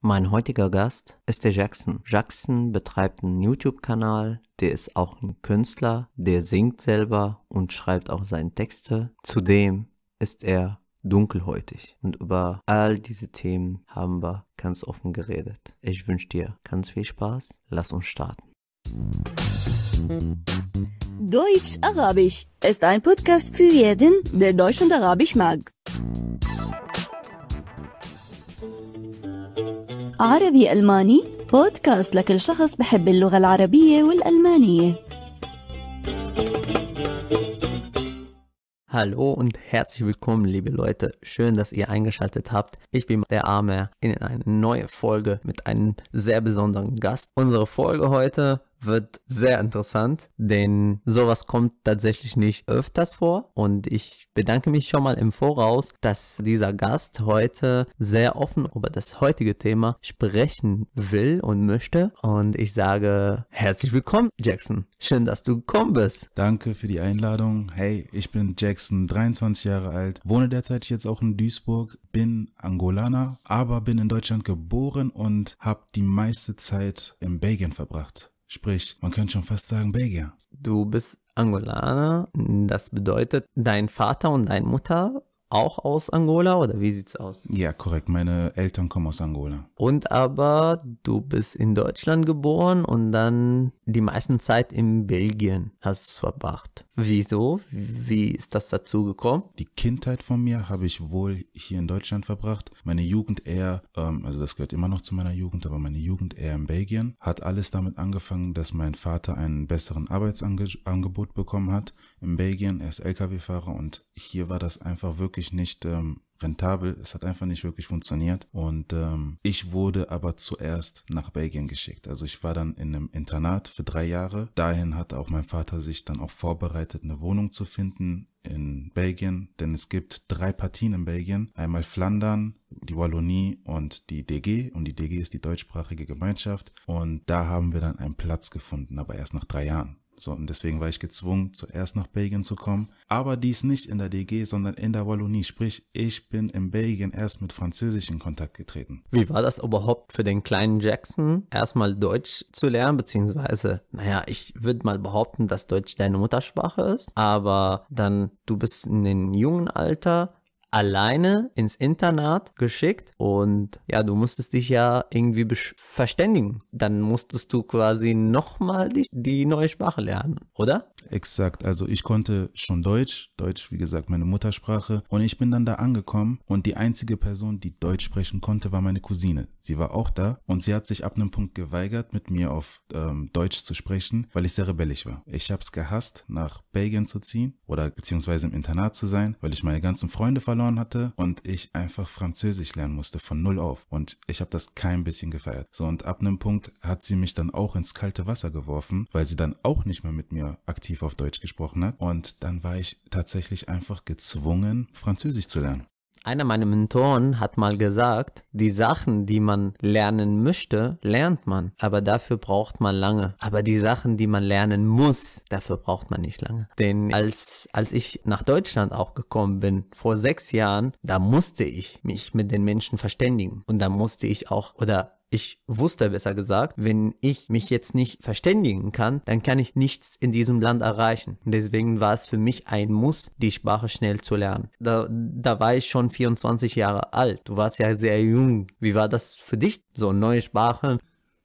Mein heutiger Gast ist der Jackson. Jackson betreibt einen YouTube-Kanal, der ist auch ein Künstler, der singt selber und schreibt auch seine Texte. Zudem ist er dunkelhäutig. Und über all diese Themen haben wir ganz offen geredet. Ich wünsche dir ganz viel Spaß. Lass uns starten. Deutsch-Arabisch ist ein Podcast für jeden, der Deutsch und Arabisch mag. عربي ألماني بودكاست لكل شخص بحب اللغة العربية والألمانية Hallo und herzlich willkommen, liebe Leute. Schön, dass ihr eingeschaltet habt. Ich bin der Arme in eine neue Folge mit einem sehr besonderen Gast. Unsere Folge heute wird sehr interessant, denn sowas kommt tatsächlich nicht öfters vor. Und ich bedanke mich schon mal im Voraus, dass dieser Gast heute sehr offen über das heutige Thema sprechen will und möchte. Und ich sage herzlich willkommen, Jackson. Schön, dass du gekommen bist. Danke für die Einladung. Hey, ich bin Jackson, 23 Jahre alt, wohne derzeit jetzt auch in Duisburg, bin Angolaner, aber bin in Deutschland geboren und habe die meiste Zeit in Belgien verbracht. Sprich, man könnte schon fast sagen Belgier. Du bist Angolaner. Das bedeutet, dein Vater und deine Mutter auch aus Angola oder wie sieht's aus? Ja, korrekt. Meine Eltern kommen aus Angola. Und aber du bist in Deutschland geboren und dann die meiste Zeit in Belgien hast du verbracht. Wieso? Wie ist das dazu gekommen? Die Kindheit von mir habe ich wohl hier in Deutschland verbracht. Meine Jugend eher, ähm, also das gehört immer noch zu meiner Jugend, aber meine Jugend eher in Belgien. Hat alles damit angefangen, dass mein Vater einen besseren Arbeitsangebot bekommen hat in Belgien, er ist Lkw-Fahrer und hier war das einfach wirklich nicht ähm, rentabel. Es hat einfach nicht wirklich funktioniert. Und ähm, ich wurde aber zuerst nach Belgien geschickt. Also ich war dann in einem Internat für drei Jahre. Dahin hat auch mein Vater sich dann auch vorbereitet, eine Wohnung zu finden in Belgien, denn es gibt drei Partien in Belgien. Einmal Flandern, die Wallonie und die DG. Und die DG ist die deutschsprachige Gemeinschaft. Und da haben wir dann einen Platz gefunden, aber erst nach drei Jahren. So, und deswegen war ich gezwungen, zuerst nach Belgien zu kommen. Aber dies nicht in der DG, sondern in der Wallonie. Sprich, ich bin in Belgien erst mit Französisch in Kontakt getreten. Wie war das überhaupt für den kleinen Jackson, erstmal Deutsch zu lernen? Beziehungsweise, naja, ich würde mal behaupten, dass Deutsch deine Muttersprache ist. Aber dann, du bist in dem jungen Alter alleine ins Internat geschickt und ja, du musstest dich ja irgendwie verständigen. Dann musstest du quasi nochmal die, die neue Sprache lernen, oder? Exakt, also ich konnte schon Deutsch, Deutsch wie gesagt meine Muttersprache und ich bin dann da angekommen und die einzige Person, die Deutsch sprechen konnte, war meine Cousine. Sie war auch da und sie hat sich ab einem Punkt geweigert, mit mir auf ähm, Deutsch zu sprechen, weil ich sehr rebellisch war. Ich habe es gehasst, nach Belgien zu ziehen oder beziehungsweise im Internat zu sein, weil ich meine ganzen Freunde verloren verloren hatte und ich einfach Französisch lernen musste von null auf. Und ich habe das kein bisschen gefeiert. So und ab einem Punkt hat sie mich dann auch ins kalte Wasser geworfen, weil sie dann auch nicht mehr mit mir aktiv auf Deutsch gesprochen hat. Und dann war ich tatsächlich einfach gezwungen, Französisch zu lernen. Einer meiner Mentoren hat mal gesagt, die Sachen, die man lernen möchte, lernt man, aber dafür braucht man lange. Aber die Sachen, die man lernen muss, dafür braucht man nicht lange. Denn als, als ich nach Deutschland auch gekommen bin, vor sechs Jahren, da musste ich mich mit den Menschen verständigen und da musste ich auch oder ich wusste besser gesagt, wenn ich mich jetzt nicht verständigen kann, dann kann ich nichts in diesem Land erreichen. Deswegen war es für mich ein Muss, die Sprache schnell zu lernen. Da, da war ich schon 24 Jahre alt. Du warst ja sehr jung. Wie war das für dich, so eine neue Sprache?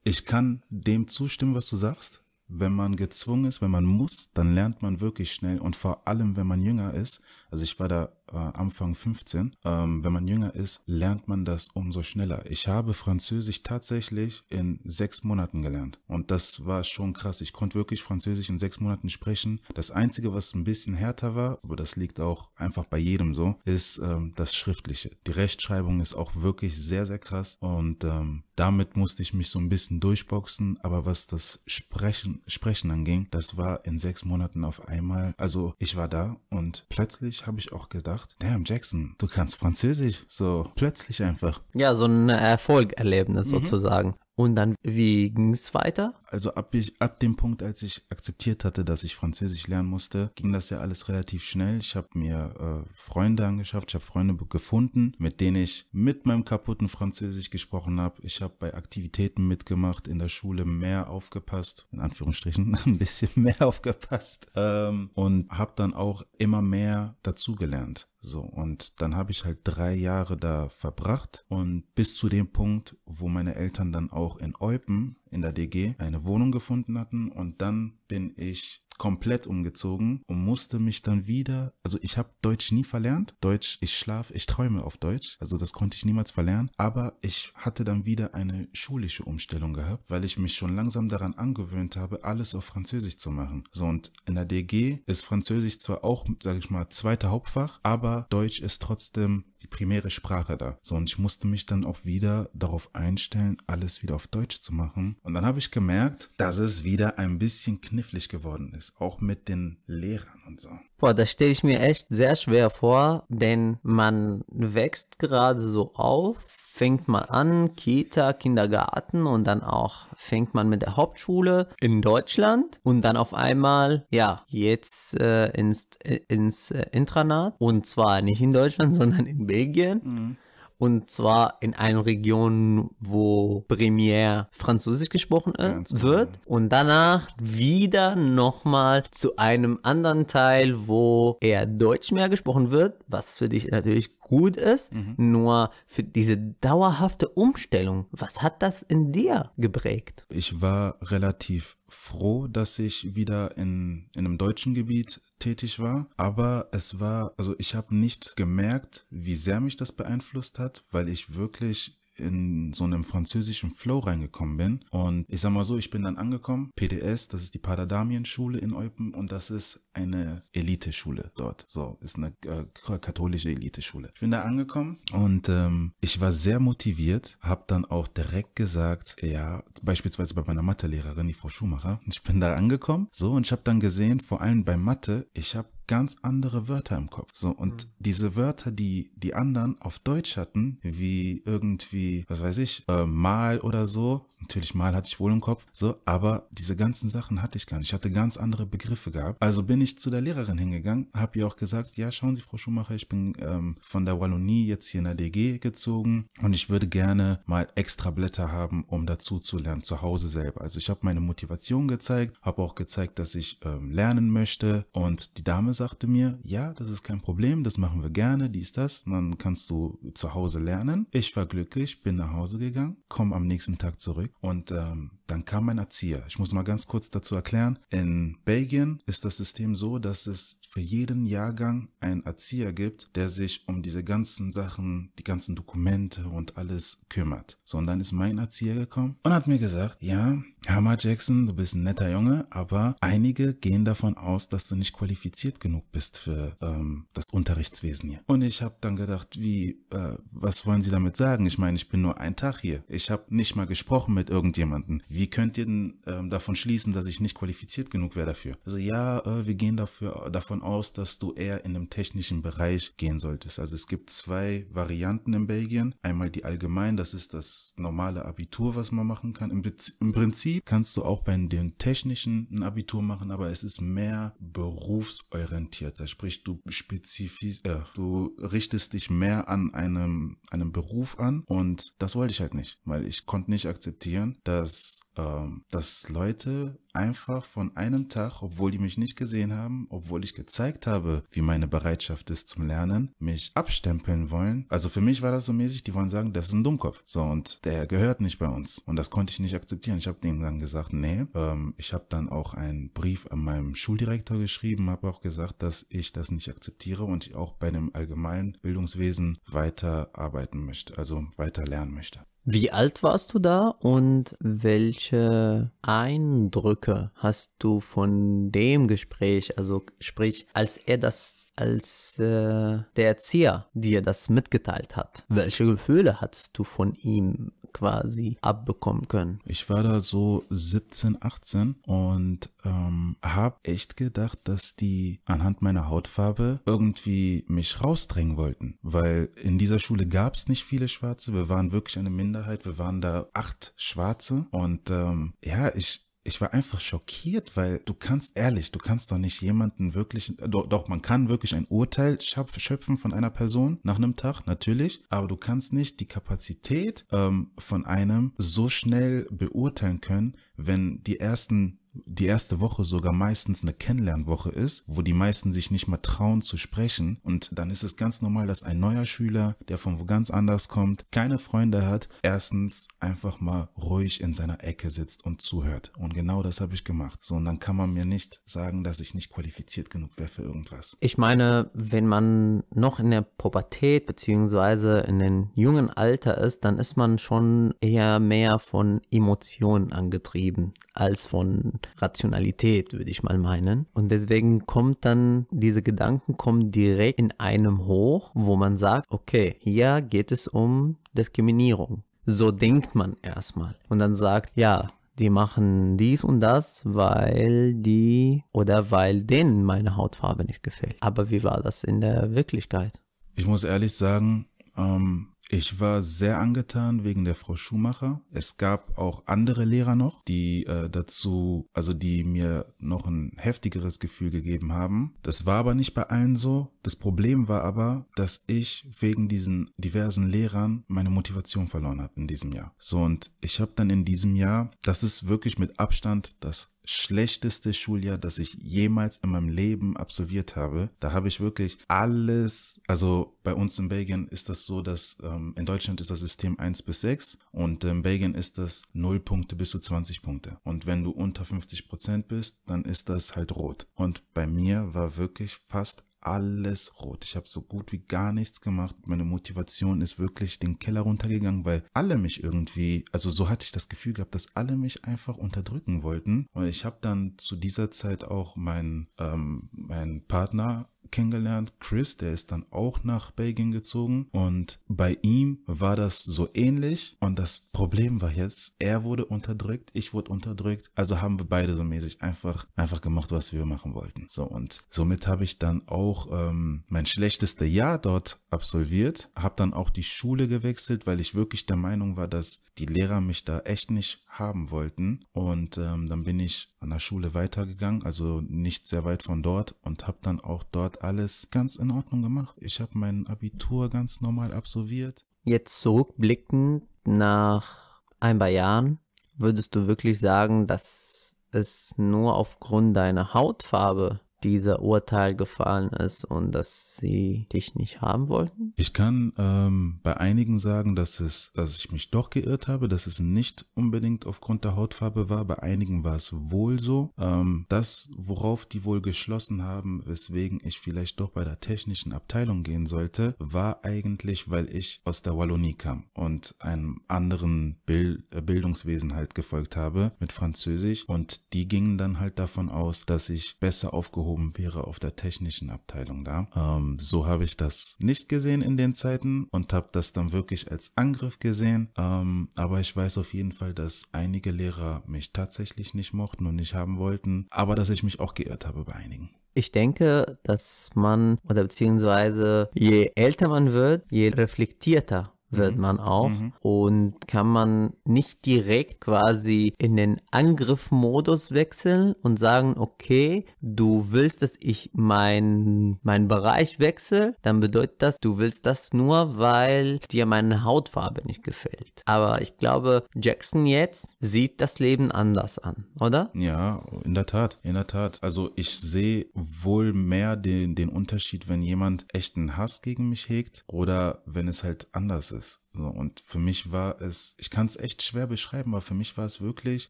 Ich kann dem zustimmen, was du sagst. Wenn man gezwungen ist, wenn man muss, dann lernt man wirklich schnell und vor allem, wenn man jünger ist. Also ich war da äh, Anfang 15. Ähm, wenn man jünger ist, lernt man das umso schneller. Ich habe Französisch tatsächlich in sechs Monaten gelernt. Und das war schon krass. Ich konnte wirklich Französisch in sechs Monaten sprechen. Das Einzige, was ein bisschen härter war, aber das liegt auch einfach bei jedem so, ist ähm, das Schriftliche. Die Rechtschreibung ist auch wirklich sehr, sehr krass. Und ähm, damit musste ich mich so ein bisschen durchboxen. Aber was das Sprechen, Sprechen anging, das war in sechs Monaten auf einmal. Also ich war da und plötzlich habe ich auch gedacht, gedacht, damn Jackson, du kannst Französisch, so plötzlich einfach. Ja, so ein Erfolgerlebnis mhm. sozusagen. Und dann, wie ging es weiter? Also ab, ich, ab dem Punkt, als ich akzeptiert hatte, dass ich Französisch lernen musste, ging das ja alles relativ schnell. Ich habe mir äh, Freunde angeschafft, ich habe Freunde gefunden, mit denen ich mit meinem kaputten Französisch gesprochen habe. Ich habe bei Aktivitäten mitgemacht, in der Schule mehr aufgepasst, in Anführungsstrichen ein bisschen mehr aufgepasst ähm, und habe dann auch immer mehr dazugelernt. So, und dann habe ich halt drei Jahre da verbracht und bis zu dem Punkt, wo meine Eltern dann auch in Eupen in der DG eine Wohnung gefunden hatten und dann bin ich komplett umgezogen und musste mich dann wieder, also ich habe Deutsch nie verlernt. Deutsch, ich schlafe, ich träume auf Deutsch, also das konnte ich niemals verlernen. Aber ich hatte dann wieder eine schulische Umstellung gehabt, weil ich mich schon langsam daran angewöhnt habe, alles auf Französisch zu machen. So und in der DG ist Französisch zwar auch, sage ich mal, zweiter Hauptfach, aber Deutsch ist trotzdem die primäre Sprache da. So, und ich musste mich dann auch wieder darauf einstellen, alles wieder auf Deutsch zu machen. Und dann habe ich gemerkt, dass es wieder ein bisschen knifflig geworden ist, auch mit den Lehrern und so. Boah, das stelle ich mir echt sehr schwer vor, denn man wächst gerade so auf fängt man an, Kita, Kindergarten und dann auch fängt man mit der Hauptschule in Deutschland und dann auf einmal, ja, jetzt äh, ins, äh, ins äh, Intranat und zwar nicht in Deutschland, sondern in Belgien. Mhm. Und zwar in einer Region, wo primär Französisch gesprochen äh, Ganz genau. wird. Und danach wieder nochmal zu einem anderen Teil, wo eher Deutsch mehr gesprochen wird, was für dich natürlich gut ist. Mhm. Nur für diese dauerhafte Umstellung, was hat das in dir geprägt? Ich war relativ froh, dass ich wieder in, in einem deutschen Gebiet tätig war. Aber es war, also ich habe nicht gemerkt, wie sehr mich das beeinflusst hat, weil ich wirklich in so einem französischen Flow reingekommen bin. Und ich sag mal so, ich bin dann angekommen, PDS, das ist die Paradamien-Schule in Eupen und das ist eine Elite-Schule dort. So, ist eine äh, katholische Elite-Schule. Ich bin da angekommen und ähm, ich war sehr motiviert, habe dann auch direkt gesagt, ja, beispielsweise bei meiner Mathelehrerin, die Frau Schumacher, ich bin da angekommen, so, und ich habe dann gesehen, vor allem bei Mathe, ich habe ganz andere Wörter im Kopf. So, und mhm. diese Wörter, die die anderen auf Deutsch hatten, wie irgendwie, was weiß ich, äh, mal oder so, natürlich mal hatte ich wohl im Kopf, so, aber diese ganzen Sachen hatte ich gar nicht. Ich hatte ganz andere Begriffe gehabt. Also bin ich zu der Lehrerin hingegangen, habe ihr auch gesagt, ja, schauen Sie, Frau Schumacher, ich bin ähm, von der Wallonie jetzt hier in der DG gezogen und ich würde gerne mal extra Blätter haben, um dazu zu lernen, zu Hause selber. Also ich habe meine Motivation gezeigt, habe auch gezeigt, dass ich ähm, lernen möchte und die Dame sagte mir, ja, das ist kein Problem, das machen wir gerne, dies, das, dann kannst du zu Hause lernen. Ich war glücklich, bin nach Hause gegangen, komme am nächsten Tag zurück und ähm, dann kam mein Erzieher. Ich muss mal ganz kurz dazu erklären. In Belgien ist das System so, dass es für jeden Jahrgang einen Erzieher gibt, der sich um diese ganzen Sachen, die ganzen Dokumente und alles kümmert. So, und dann ist mein Erzieher gekommen und hat mir gesagt, ja, Hammer Jackson, du bist ein netter Junge, aber einige gehen davon aus, dass du nicht qualifiziert genug bist für ähm, das Unterrichtswesen hier. Und ich habe dann gedacht, wie, äh, was wollen sie damit sagen? Ich meine, ich bin nur ein Tag hier. Ich habe nicht mal gesprochen mit irgendjemandem. Wie wie könnt ihr denn ähm, davon schließen, dass ich nicht qualifiziert genug wäre dafür? Also ja, äh, wir gehen dafür, äh, davon aus, dass du eher in einem technischen Bereich gehen solltest. Also es gibt zwei Varianten in Belgien. Einmal die allgemein, das ist das normale Abitur, was man machen kann. Im, im Prinzip kannst du auch bei den technischen ein Abitur machen, aber es ist mehr berufsorientierter. Sprich, du spezifizierst, äh, du richtest dich mehr an einem, einem Beruf an und das wollte ich halt nicht, weil ich konnte nicht akzeptieren, dass ähm, dass Leute einfach von einem Tag, obwohl die mich nicht gesehen haben, obwohl ich gezeigt habe, wie meine Bereitschaft ist zum Lernen, mich abstempeln wollen. Also für mich war das so mäßig, die wollen sagen, das ist ein Dummkopf. So, und der gehört nicht bei uns. Und das konnte ich nicht akzeptieren. Ich habe denen dann gesagt, nee. Ähm, ich habe dann auch einen Brief an meinem Schuldirektor geschrieben, habe auch gesagt, dass ich das nicht akzeptiere und ich auch bei dem allgemeinen Bildungswesen weiter arbeiten möchte, also weiter lernen möchte. Wie alt warst du da und welche Eindrücke hast du von dem Gespräch? Also sprich, als er das, als äh, der Erzieher dir das mitgeteilt hat, welche Gefühle hattest du von ihm? quasi abbekommen können? Ich war da so 17, 18 und ähm, habe echt gedacht, dass die anhand meiner Hautfarbe irgendwie mich rausdrängen wollten, weil in dieser Schule gab es nicht viele Schwarze. Wir waren wirklich eine Minderheit. Wir waren da acht Schwarze und ähm, ja, ich ich war einfach schockiert, weil du kannst ehrlich, du kannst doch nicht jemanden wirklich, äh, doch, doch, man kann wirklich ein Urteil schöpfen von einer Person nach einem Tag, natürlich, aber du kannst nicht die Kapazität ähm, von einem so schnell beurteilen können, wenn die ersten die erste Woche sogar meistens eine Kennenlernwoche ist, wo die meisten sich nicht mal trauen zu sprechen. Und dann ist es ganz normal, dass ein neuer Schüler, der von wo ganz anders kommt, keine Freunde hat, erstens einfach mal ruhig in seiner Ecke sitzt und zuhört. Und genau das habe ich gemacht. So, und dann kann man mir nicht sagen, dass ich nicht qualifiziert genug wäre für irgendwas. Ich meine, wenn man noch in der Pubertät beziehungsweise in den jungen Alter ist, dann ist man schon eher mehr von Emotionen angetrieben als von Rationalität, würde ich mal meinen. Und deswegen kommt dann, diese Gedanken kommen direkt in einem hoch, wo man sagt, okay, hier geht es um Diskriminierung. So denkt man erstmal. Und dann sagt, ja, die machen dies und das, weil die oder weil denen meine Hautfarbe nicht gefällt. Aber wie war das in der Wirklichkeit? Ich muss ehrlich sagen, ähm, ich war sehr angetan wegen der Frau Schumacher. Es gab auch andere Lehrer noch, die äh, dazu, also die mir noch ein heftigeres Gefühl gegeben haben. Das war aber nicht bei allen so. Das Problem war aber, dass ich wegen diesen diversen Lehrern meine Motivation verloren habe in diesem Jahr. So, und ich habe dann in diesem Jahr, das ist wirklich mit Abstand das schlechteste Schuljahr, das ich jemals in meinem Leben absolviert habe. Da habe ich wirklich alles, also bei uns in Belgien ist das so, dass ähm, ähm, in Deutschland ist das System 1 bis 6 und in Belgien ist das 0 Punkte bis zu 20 Punkte. Und wenn du unter 50 Prozent bist, dann ist das halt rot. Und bei mir war wirklich fast alles rot. Ich habe so gut wie gar nichts gemacht. Meine Motivation ist wirklich den Keller runtergegangen, weil alle mich irgendwie, also so hatte ich das Gefühl gehabt, dass alle mich einfach unterdrücken wollten. Und ich habe dann zu dieser Zeit auch meinen ähm, meinen Partner kennengelernt. Chris, der ist dann auch nach Belgien gezogen und bei ihm war das so ähnlich und das Problem war jetzt, er wurde unterdrückt, ich wurde unterdrückt, also haben wir beide so mäßig einfach einfach gemacht, was wir machen wollten. So und somit habe ich dann auch ähm, mein schlechtestes Jahr dort absolviert, habe dann auch die Schule gewechselt, weil ich wirklich der Meinung war, dass die Lehrer mich da echt nicht haben wollten. Und ähm, dann bin ich an der Schule weitergegangen, also nicht sehr weit von dort und habe dann auch dort alles ganz in Ordnung gemacht. Ich habe mein Abitur ganz normal absolviert. Jetzt zurückblickend nach ein paar Jahren, würdest du wirklich sagen, dass es nur aufgrund deiner Hautfarbe dieser Urteil gefallen ist und dass sie dich nicht haben wollten? Ich kann ähm, bei einigen sagen, dass, es, dass ich mich doch geirrt habe, dass es nicht unbedingt aufgrund der Hautfarbe war. Bei einigen war es wohl so. Ähm, das, worauf die wohl geschlossen haben, weswegen ich vielleicht doch bei der technischen Abteilung gehen sollte, war eigentlich, weil ich aus der Wallonie kam und einem anderen Bild, äh, Bildungswesen halt gefolgt habe mit Französisch. Und die gingen dann halt davon aus, dass ich besser aufgehoben aufgehoben wäre auf der technischen Abteilung da. Ähm, so habe ich das nicht gesehen in den Zeiten und habe das dann wirklich als Angriff gesehen. Ähm, aber ich weiß auf jeden Fall, dass einige Lehrer mich tatsächlich nicht mochten und nicht haben wollten, aber dass ich mich auch geirrt habe bei einigen. Ich denke, dass man oder beziehungsweise je älter man wird, je reflektierter wird mhm. man auch mhm. und kann man nicht direkt quasi in den Angriffmodus wechseln und sagen, okay, du willst, dass ich meinen mein Bereich wechsle, dann bedeutet das, du willst das nur, weil dir meine Hautfarbe nicht gefällt. Aber ich glaube, Jackson jetzt sieht das Leben anders an, oder? Ja, in der Tat, in der Tat. Also ich sehe wohl mehr den, den Unterschied, wenn jemand echten Hass gegen mich hegt oder wenn es halt anders ist. So, und für mich war es, ich kann es echt schwer beschreiben, aber für mich war es wirklich,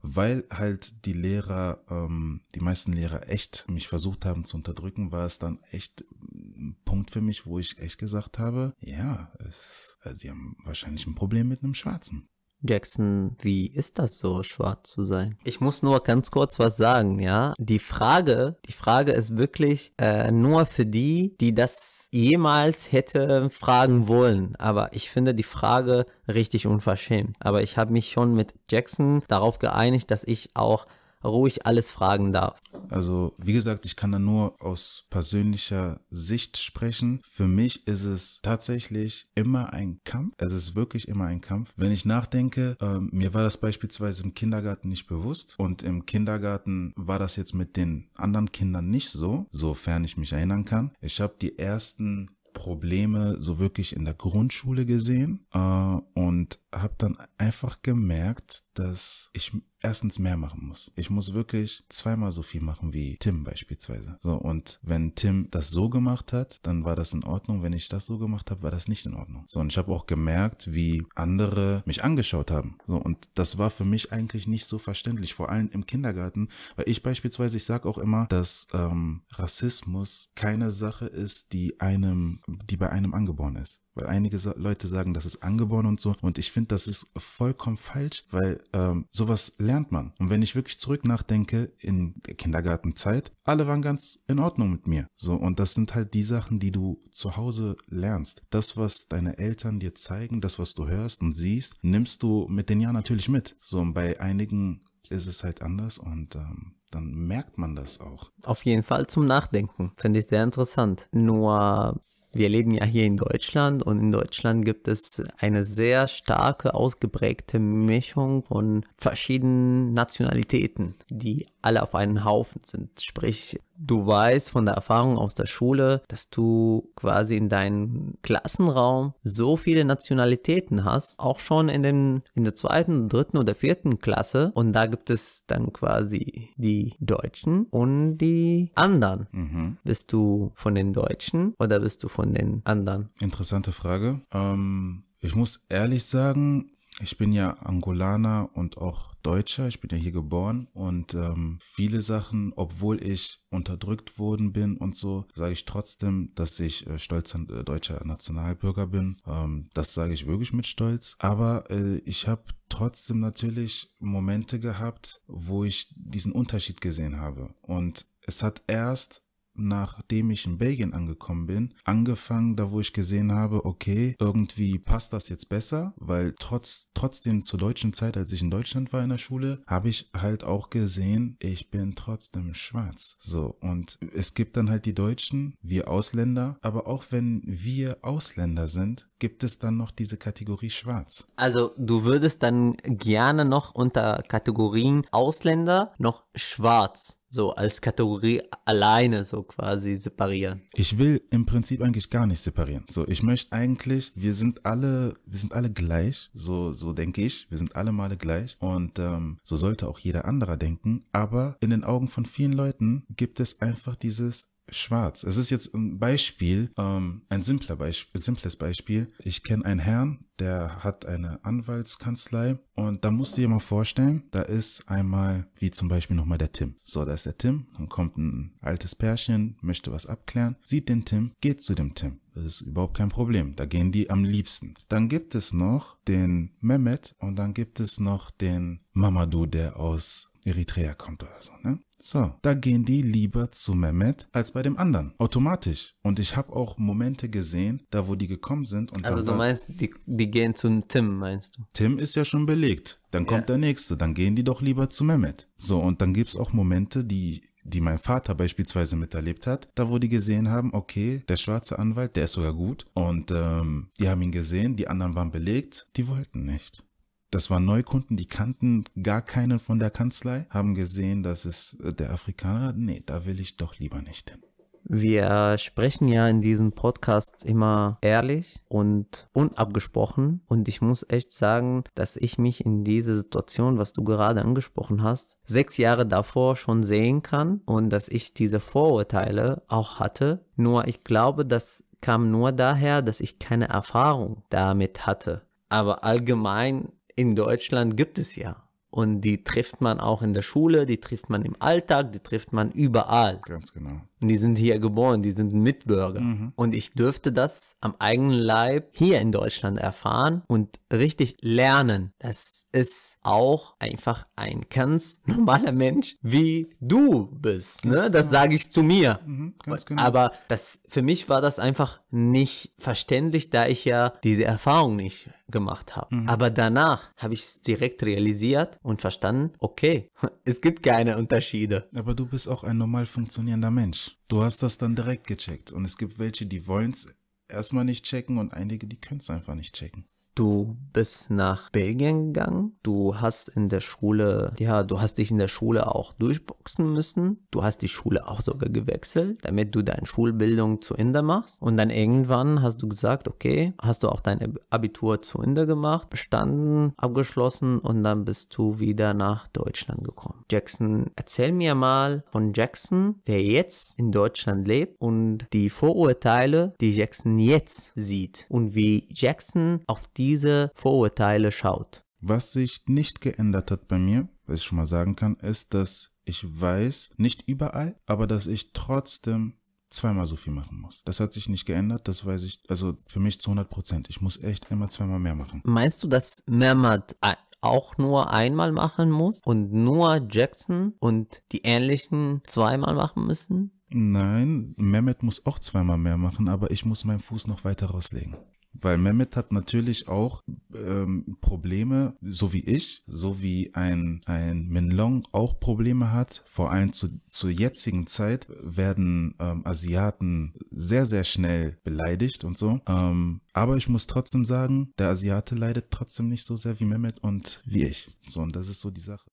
weil halt die Lehrer, ähm, die meisten Lehrer echt mich versucht haben zu unterdrücken, war es dann echt ein mm, Punkt für mich, wo ich echt gesagt habe, ja, es, also sie haben wahrscheinlich ein Problem mit einem Schwarzen. Jackson, wie ist das so, schwarz zu sein? Ich muss nur ganz kurz was sagen, ja. Die Frage, die Frage ist wirklich äh, nur für die, die das jemals hätte fragen wollen. Aber ich finde die Frage richtig unverschämt. Aber ich habe mich schon mit Jackson darauf geeinigt, dass ich auch ruhig alles fragen darf. Also, wie gesagt, ich kann da nur aus persönlicher Sicht sprechen. Für mich ist es tatsächlich immer ein Kampf. Es ist wirklich immer ein Kampf. Wenn ich nachdenke, äh, mir war das beispielsweise im Kindergarten nicht bewusst und im Kindergarten war das jetzt mit den anderen Kindern nicht so, sofern ich mich erinnern kann. Ich habe die ersten Probleme so wirklich in der Grundschule gesehen äh, und habe dann einfach gemerkt, dass ich erstens mehr machen muss. Ich muss wirklich zweimal so viel machen wie Tim beispielsweise. So, und wenn Tim das so gemacht hat, dann war das in Ordnung. Wenn ich das so gemacht habe, war das nicht in Ordnung. So, und ich habe auch gemerkt, wie andere mich angeschaut haben. So, und das war für mich eigentlich nicht so verständlich, vor allem im Kindergarten, weil ich beispielsweise, ich sag auch immer, dass ähm, Rassismus keine Sache ist, die einem, die bei einem angeboren ist. Weil einige Leute sagen, das ist angeboren und so. Und ich finde, das ist vollkommen falsch, weil ähm, sowas lernt man. Und wenn ich wirklich zurück nachdenke, in der Kindergartenzeit, alle waren ganz in Ordnung mit mir. So, und das sind halt die Sachen, die du zu Hause lernst. Das, was deine Eltern dir zeigen, das, was du hörst und siehst, nimmst du mit den Jahren natürlich mit. So, und bei einigen ist es halt anders und ähm, dann merkt man das auch. Auf jeden Fall zum Nachdenken. Finde ich sehr interessant. Nur wir leben ja hier in Deutschland und in Deutschland gibt es eine sehr starke, ausgeprägte Mischung von verschiedenen Nationalitäten, die alle auf einen Haufen sind. Sprich, Du weißt von der Erfahrung aus der Schule, dass du quasi in deinem Klassenraum so viele Nationalitäten hast, auch schon in, den, in der zweiten, dritten oder vierten Klasse. Und da gibt es dann quasi die Deutschen und die anderen. Mhm. Bist du von den Deutschen oder bist du von den anderen? Interessante Frage. Ähm, ich muss ehrlich sagen, ich bin ja Angolaner und auch Deutscher. Ich bin ja hier geboren und ähm, viele Sachen, obwohl ich unterdrückt worden bin und so, sage ich trotzdem, dass ich äh, stolzer äh, deutscher Nationalbürger bin. Ähm, das sage ich wirklich mit Stolz. Aber äh, ich habe trotzdem natürlich Momente gehabt, wo ich diesen Unterschied gesehen habe. Und es hat erst nachdem ich in Belgien angekommen bin, angefangen, da wo ich gesehen habe, okay, irgendwie passt das jetzt besser, weil trotz, trotzdem zur deutschen Zeit, als ich in Deutschland war in der Schule, habe ich halt auch gesehen, ich bin trotzdem schwarz. So, und es gibt dann halt die Deutschen, wir Ausländer, aber auch wenn wir Ausländer sind, gibt es dann noch diese Kategorie schwarz. Also du würdest dann gerne noch unter Kategorien Ausländer noch schwarz so als Kategorie alleine so quasi separieren. Ich will im Prinzip eigentlich gar nicht separieren. So, ich möchte eigentlich, wir sind alle, wir sind alle gleich, so, so denke ich, wir sind alle Male gleich und ähm, so sollte auch jeder anderer denken, aber in den Augen von vielen Leuten gibt es einfach dieses schwarz. Es ist jetzt ein Beispiel, ähm, ein simpler Beispiel, simples Beispiel. Ich kenne einen Herrn, der hat eine Anwaltskanzlei und da musst du dir mal vorstellen, da ist einmal, wie zum Beispiel nochmal der Tim. So, da ist der Tim, dann kommt ein altes Pärchen, möchte was abklären, sieht den Tim, geht zu dem Tim. Das ist überhaupt kein Problem, da gehen die am liebsten. Dann gibt es noch den Mehmet und dann gibt es noch den Mamadou, der aus Eritrea kommt oder so. Ne? So, da gehen die lieber zu Mehmet als bei dem anderen. Automatisch. Und ich habe auch Momente gesehen, da wo die gekommen sind. Und also du meinst, die, die gehen zu Tim, meinst du? Tim ist ja schon belegt. Dann kommt ja. der nächste. Dann gehen die doch lieber zu Mehmet. So, und dann gibt es auch Momente, die die mein Vater beispielsweise miterlebt hat, da wo die gesehen haben, okay, der schwarze Anwalt, der ist sogar gut und ähm, die haben ihn gesehen, die anderen waren belegt, die wollten nicht. Das waren Neukunden, die kannten gar keinen von der Kanzlei, haben gesehen, dass es äh, der Afrikaner, nee, da will ich doch lieber nicht hin. Wir sprechen ja in diesem Podcast immer ehrlich und unabgesprochen. Und ich muss echt sagen, dass ich mich in diese Situation, was du gerade angesprochen hast, sechs Jahre davor schon sehen kann und dass ich diese Vorurteile auch hatte. Nur ich glaube, das kam nur daher, dass ich keine Erfahrung damit hatte. Aber allgemein in Deutschland gibt es ja. Und die trifft man auch in der Schule, die trifft man im Alltag, die trifft man überall. Ganz genau. Und die sind hier geboren, die sind Mitbürger. Mhm. Und ich dürfte das am eigenen Leib hier in Deutschland erfahren und richtig lernen. Das ist auch einfach ein ganz normaler Mensch, wie du bist. Ne? Genau. Das sage ich zu mir. Mhm, genau. Aber das, für mich war das einfach nicht verständlich, da ich ja diese Erfahrung nicht gemacht habe. Mhm. Aber danach habe ich es direkt realisiert und verstanden, okay, es gibt keine Unterschiede. Aber du bist auch ein normal funktionierender Mensch. Du hast das dann direkt gecheckt. Und es gibt welche, die wollen es erstmal nicht checken und einige, die können es einfach nicht checken. Du bist nach Belgien gegangen. Du hast in der Schule, ja, du hast dich in der Schule auch durchboxen müssen. Du hast die Schule auch sogar gewechselt, damit du deine Schulbildung zu Ende machst. Und dann irgendwann hast du gesagt, okay, hast du auch dein Abitur zu Ende gemacht, bestanden, abgeschlossen und dann bist du wieder nach Deutschland gekommen. Jackson, erzähl mir mal von Jackson, der jetzt in Deutschland lebt und die Vorurteile, die Jackson jetzt sieht und wie Jackson auf die diese Vorurteile schaut. Was sich nicht geändert hat bei mir, was ich schon mal sagen kann, ist, dass ich weiß, nicht überall, aber dass ich trotzdem zweimal so viel machen muss. Das hat sich nicht geändert, das weiß ich, also für mich zu 100 Prozent. Ich muss echt immer zweimal mehr machen. Meinst du, dass Mehmet auch nur einmal machen muss und nur Jackson und die ähnlichen zweimal machen müssen? Nein, Mehmet muss auch zweimal mehr machen, aber ich muss meinen Fuß noch weiter rauslegen. Weil Mehmet hat natürlich auch ähm, Probleme, so wie ich, so wie ein, ein Minlong auch Probleme hat. Vor allem zu, zur jetzigen Zeit werden ähm, Asiaten sehr, sehr schnell beleidigt und so. Ähm, aber ich muss trotzdem sagen, der Asiate leidet trotzdem nicht so sehr wie Mehmet und wie ich. So, und das ist so die Sache.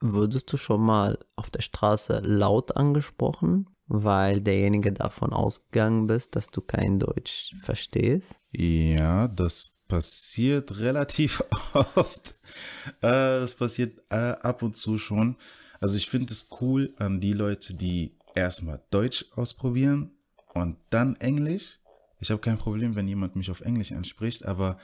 Würdest du schon mal auf der Straße laut angesprochen? weil derjenige davon ausgegangen bist, dass du kein Deutsch verstehst? Ja, das passiert relativ oft. Äh, das passiert äh, ab und zu schon. Also ich finde es cool an die Leute, die erstmal Deutsch ausprobieren und dann Englisch. Ich habe kein Problem, wenn jemand mich auf Englisch anspricht, aber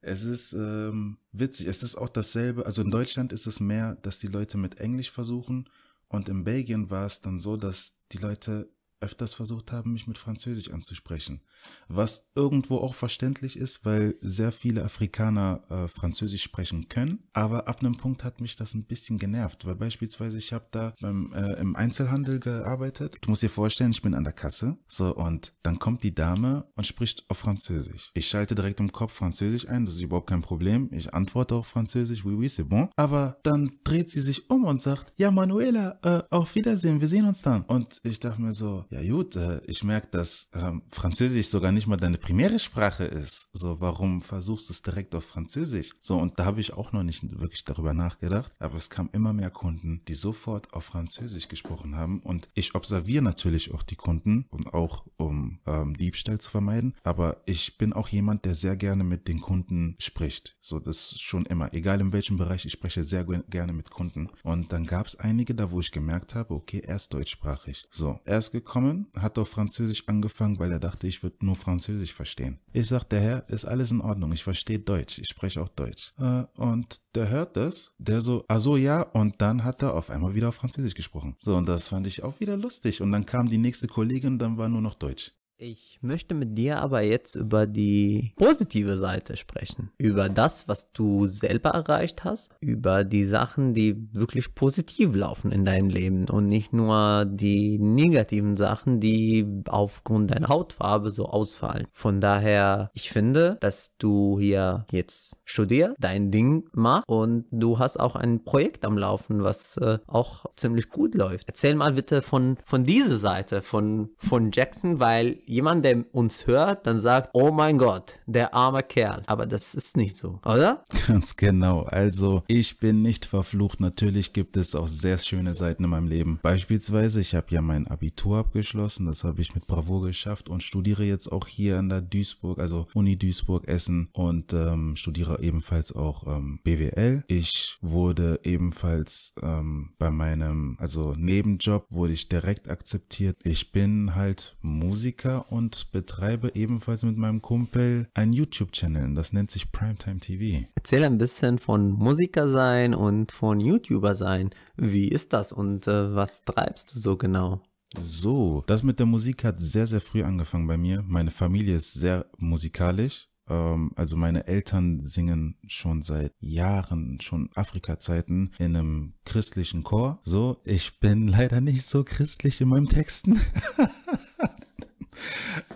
es ist ähm, witzig. Es ist auch dasselbe. Also in Deutschland ist es mehr, dass die Leute mit Englisch versuchen und in Belgien war es dann so, dass die Leute öfters versucht haben, mich mit Französisch anzusprechen was irgendwo auch verständlich ist, weil sehr viele Afrikaner äh, Französisch sprechen können. Aber ab einem Punkt hat mich das ein bisschen genervt, weil beispielsweise ich habe da beim, äh, im Einzelhandel gearbeitet. Du musst dir vorstellen, ich bin an der Kasse. So, und dann kommt die Dame und spricht auf Französisch. Ich schalte direkt im Kopf Französisch ein, das ist überhaupt kein Problem. Ich antworte auf Französisch, oui, oui, c'est bon. Aber dann dreht sie sich um und sagt, ja, Manuela, äh, auf Wiedersehen, wir sehen uns dann. Und ich dachte mir so, ja gut, äh, ich merke, dass ähm, Französisch sogar nicht mal deine primäre Sprache ist. So, warum versuchst du es direkt auf Französisch? So, und da habe ich auch noch nicht wirklich darüber nachgedacht, aber es kam immer mehr Kunden, die sofort auf Französisch gesprochen haben und ich observiere natürlich auch die Kunden und auch um ähm, Diebstahl zu vermeiden, aber ich bin auch jemand, der sehr gerne mit den Kunden spricht. So, das schon immer, egal in welchem Bereich, ich spreche sehr gerne mit Kunden. Und dann gab es einige da, wo ich gemerkt habe, okay, er ist deutschsprachig. So, er ist gekommen, hat auf Französisch angefangen, weil er dachte, ich würde nur Französisch verstehen. Ich sag, der Herr, ist alles in Ordnung, ich verstehe Deutsch, ich spreche auch Deutsch. Äh, und der hört das, der so, ah so, ja, und dann hat er auf einmal wieder Französisch gesprochen. So, und das fand ich auch wieder lustig. Und dann kam die nächste Kollegin, dann war nur noch Deutsch. Ich möchte mit dir aber jetzt über die positive Seite sprechen. Über das, was du selber erreicht hast. Über die Sachen, die wirklich positiv laufen in deinem Leben. Und nicht nur die negativen Sachen, die aufgrund deiner Hautfarbe so ausfallen. Von daher, ich finde, dass du hier jetzt studierst, dein Ding machst und du hast auch ein Projekt am Laufen, was äh, auch ziemlich gut läuft. Erzähl mal bitte von, von dieser Seite, von, von Jackson, weil jemand, der uns hört, dann sagt, oh mein Gott, der arme Kerl. Aber das ist nicht so, oder? Ganz genau. Also, ich bin nicht verflucht. Natürlich gibt es auch sehr schöne Seiten in meinem Leben. Beispielsweise, ich habe ja mein Abitur abgeschlossen. Das habe ich mit Bravour geschafft und studiere jetzt auch hier an der Duisburg, also Uni Duisburg Essen und ähm, studiere ebenfalls auch ähm, BWL. Ich wurde ebenfalls ähm, bei meinem, also Nebenjob wurde ich direkt akzeptiert. Ich bin halt Musiker und betreibe ebenfalls mit meinem Kumpel einen YouTube-Channel. Das nennt sich Primetime TV. Erzähl ein bisschen von Musiker sein und von YouTuber sein. Wie ist das und äh, was treibst du so genau? So, das mit der Musik hat sehr, sehr früh angefangen bei mir. Meine Familie ist sehr musikalisch ähm, also meine Eltern singen schon seit Jahren, schon Afrika-Zeiten in einem christlichen Chor. So, ich bin leider nicht so christlich in meinem Texten.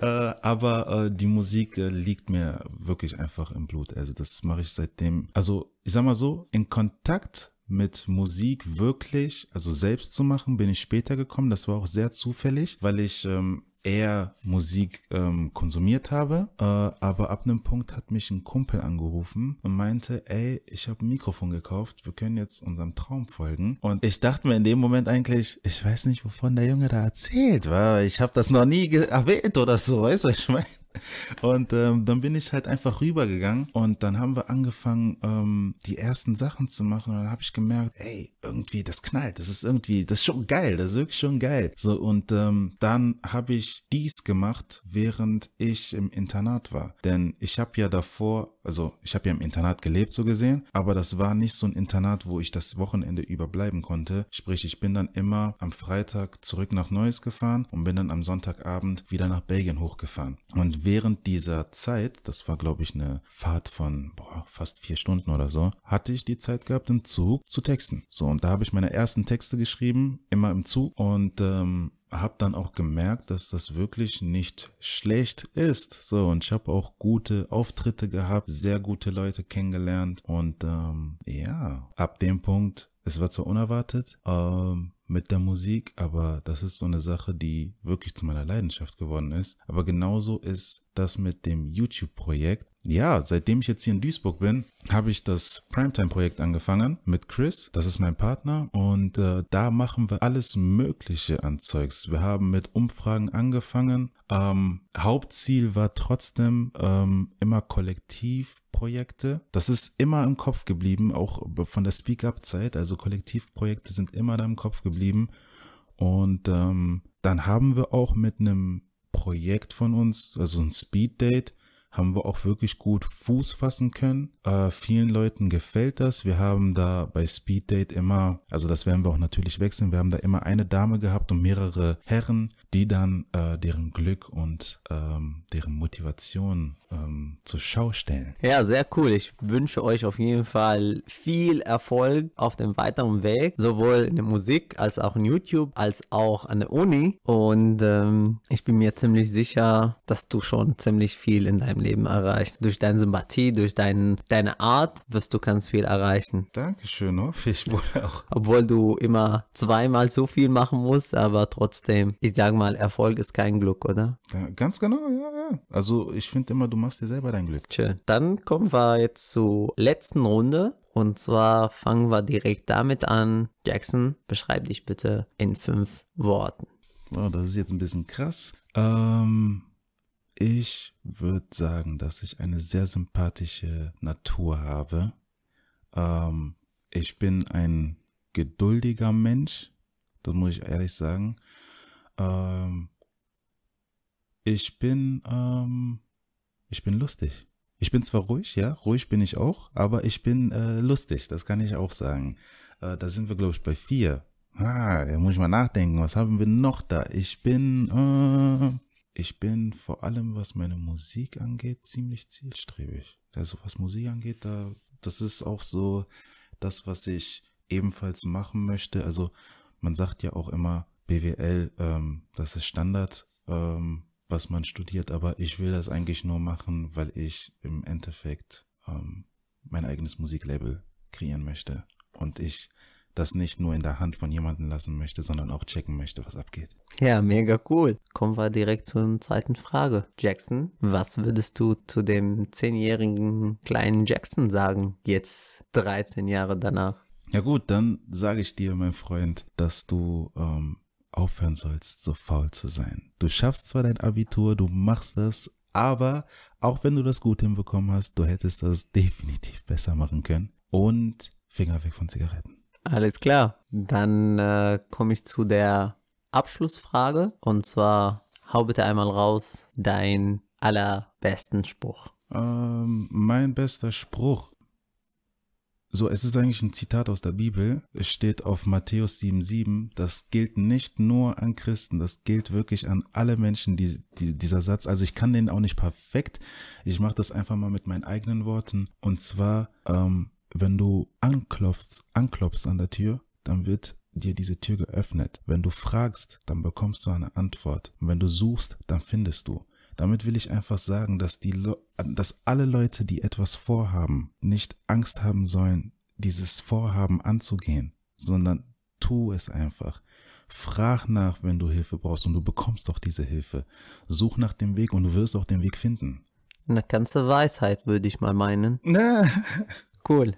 Äh, aber äh, die Musik äh, liegt mir wirklich einfach im Blut. Also das mache ich seitdem. Also ich sag mal so, in Kontakt mit Musik wirklich, also selbst zu machen, bin ich später gekommen. Das war auch sehr zufällig, weil ich ähm, eher Musik ähm, konsumiert habe. Äh, aber ab einem Punkt hat mich ein Kumpel angerufen und meinte, ey, ich habe ein Mikrofon gekauft, wir können jetzt unserem Traum folgen. Und ich dachte mir in dem Moment eigentlich, ich weiß nicht, wovon der Junge da erzählt, war. ich habe das noch nie erwähnt oder so, weißt du, ich meine. Und ähm, dann bin ich halt einfach rübergegangen und dann haben wir angefangen, ähm, die ersten Sachen zu machen. Und dann habe ich gemerkt, ey, irgendwie, das knallt, das ist irgendwie, das ist schon geil, das ist wirklich schon geil. So, und ähm, dann habe ich dies gemacht, während ich im Internat war. Denn ich habe ja davor, also ich habe ja im Internat gelebt, so gesehen, aber das war nicht so ein Internat, wo ich das Wochenende überbleiben konnte. Sprich, ich bin dann immer am Freitag zurück nach Neuss gefahren und bin dann am Sonntagabend wieder nach Belgien hochgefahren. Und während dieser Zeit, das war glaube ich eine Fahrt von boah, fast vier Stunden oder so, hatte ich die Zeit gehabt im Zug zu texten. So und da habe ich meine ersten Texte geschrieben, immer im Zug und ähm, habe dann auch gemerkt, dass das wirklich nicht schlecht ist. So, und ich habe auch gute Auftritte gehabt, sehr gute Leute kennengelernt. Und ähm, ja, ab dem Punkt, es war zwar unerwartet, ähm, mit der Musik, aber das ist so eine Sache, die wirklich zu meiner Leidenschaft geworden ist. Aber genauso ist das mit dem YouTube-Projekt. Ja, seitdem ich jetzt hier in Duisburg bin, habe ich das Primetime-Projekt angefangen mit Chris. Das ist mein Partner und äh, da machen wir alles Mögliche an Zeugs. Wir haben mit Umfragen angefangen. Ähm, Hauptziel war trotzdem ähm, immer Kollektivprojekte. Das ist immer im Kopf geblieben, auch von der Speak-Up-Zeit. Also Kollektivprojekte sind immer da im Kopf geblieben. Und ähm, dann haben wir auch mit einem Projekt von uns, also ein Speed-Date, haben wir auch wirklich gut Fuß fassen können. Äh, vielen Leuten gefällt das. Wir haben da bei Speed Date immer, also das werden wir auch natürlich wechseln, wir haben da immer eine Dame gehabt und mehrere Herren die dann äh, deren Glück und ähm, deren Motivation ähm, zur Schau stellen. Ja, sehr cool. Ich wünsche euch auf jeden Fall viel Erfolg auf dem weiteren Weg, sowohl in der Musik als auch in YouTube, als auch an der Uni. Und ähm, ich bin mir ziemlich sicher, dass du schon ziemlich viel in deinem Leben erreichst. Durch deine Sympathie, durch dein, deine Art wirst du ganz viel erreichen. Dankeschön, hoffe ich wohl auch. Obwohl du immer zweimal so viel machen musst, aber trotzdem, ich sage mal, mal, Erfolg ist kein Glück, oder? Ja, ganz genau, ja, ja. Also ich finde immer, du machst dir selber dein Glück. Schön. Dann kommen wir jetzt zur letzten Runde. Und zwar fangen wir direkt damit an. Jackson, beschreib dich bitte in fünf Worten. Oh, das ist jetzt ein bisschen krass. Ähm, ich würde sagen, dass ich eine sehr sympathische Natur habe. Ähm, ich bin ein geduldiger Mensch, das muss ich ehrlich sagen. Ähm, ich bin, ähm, ich bin lustig. Ich bin zwar ruhig, ja, ruhig bin ich auch, aber ich bin äh, lustig, das kann ich auch sagen. Äh, da sind wir, glaube ich, bei vier. Ah, da muss ich mal nachdenken, was haben wir noch da? Ich bin, äh, ich bin vor allem, was meine Musik angeht, ziemlich zielstrebig. Also was Musik angeht, da, das ist auch so das, was ich ebenfalls machen möchte. Also man sagt ja auch immer, BWL, ähm, das ist Standard, ähm, was man studiert, aber ich will das eigentlich nur machen, weil ich im Endeffekt ähm, mein eigenes Musiklabel kreieren möchte. Und ich das nicht nur in der Hand von jemandem lassen möchte, sondern auch checken möchte, was abgeht. Ja, mega cool. Kommen wir direkt zur zweiten Frage. Jackson, was würdest du zu dem zehnjährigen kleinen Jackson sagen, jetzt 13 Jahre danach? Ja gut, dann sage ich dir, mein Freund, dass du ähm, aufhören sollst, so faul zu sein. Du schaffst zwar dein Abitur, du machst das, aber auch wenn du das gut hinbekommen hast, du hättest das definitiv besser machen können. Und Finger weg von Zigaretten. Alles klar. Dann äh, komme ich zu der Abschlussfrage. Und zwar, hau bitte einmal raus deinen allerbesten Spruch. Ähm, mein bester Spruch so, es ist eigentlich ein Zitat aus der Bibel. Es steht auf Matthäus 7,7. Das gilt nicht nur an Christen, das gilt wirklich an alle Menschen, die, die, dieser Satz. Also ich kann den auch nicht perfekt. Ich mache das einfach mal mit meinen eigenen Worten. Und zwar, ähm, wenn du anklopfst, anklopfst an der Tür, dann wird dir diese Tür geöffnet. Wenn du fragst, dann bekommst du eine Antwort. Und wenn du suchst, dann findest du. Damit will ich einfach sagen, dass, die dass alle Leute, die etwas vorhaben, nicht Angst haben sollen, dieses Vorhaben anzugehen, sondern tu es einfach. Frag nach, wenn du Hilfe brauchst und du bekommst auch diese Hilfe. Such nach dem Weg und du wirst auch den Weg finden. Eine ganze Weisheit, würde ich mal meinen. cool,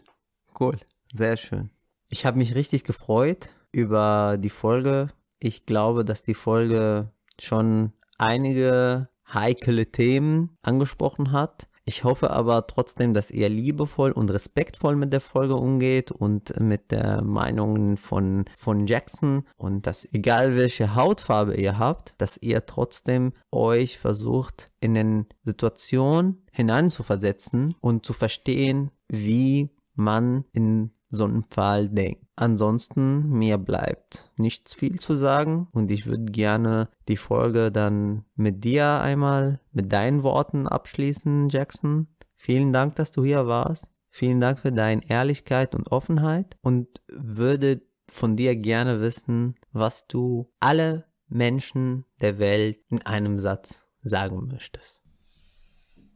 cool, sehr schön. Ich habe mich richtig gefreut über die Folge. Ich glaube, dass die Folge schon einige heikle Themen angesprochen hat. Ich hoffe aber trotzdem, dass ihr liebevoll und respektvoll mit der Folge umgeht und mit der Meinung von, von Jackson und dass egal welche Hautfarbe ihr habt, dass ihr trotzdem euch versucht, in den Situationen hineinzuversetzen und zu verstehen, wie man in so sonnenpfahl denkt. Ansonsten, mir bleibt nichts viel zu sagen und ich würde gerne die Folge dann mit dir einmal, mit deinen Worten abschließen, Jackson. Vielen Dank, dass du hier warst. Vielen Dank für deine Ehrlichkeit und Offenheit und würde von dir gerne wissen, was du alle Menschen der Welt in einem Satz sagen möchtest.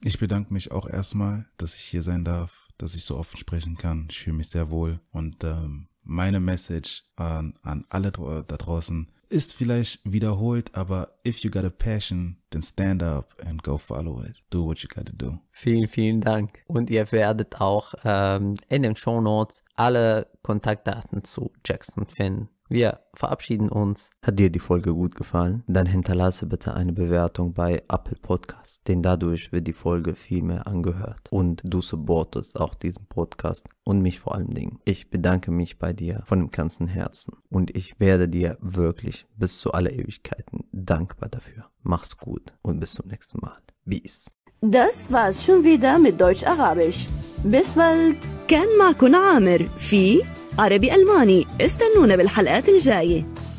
Ich bedanke mich auch erstmal, dass ich hier sein darf dass ich so offen sprechen kann. Ich fühle mich sehr wohl und ähm, meine Message an, an alle da draußen ist vielleicht wiederholt, aber if you got a passion, then stand up and go follow it. Do what you gotta do. Vielen, vielen Dank. Und ihr werdet auch ähm, in den Show Notes alle Kontaktdaten zu Jackson finden. Wir verabschieden uns. Hat dir die Folge gut gefallen? Dann hinterlasse bitte eine Bewertung bei Apple Podcast, denn dadurch wird die Folge viel mehr angehört und du supportest auch diesen Podcast und mich vor allen Dingen. Ich bedanke mich bei dir von dem ganzen Herzen und ich werde dir wirklich bis zu alle Ewigkeiten dankbar dafür. Mach's gut und bis zum nächsten Mal. Peace. Das war's schon wieder mit Deutsch-Arabisch. Bis bald. كان معكم عامر في عربي ألماني استنونا بالحلقات الجاية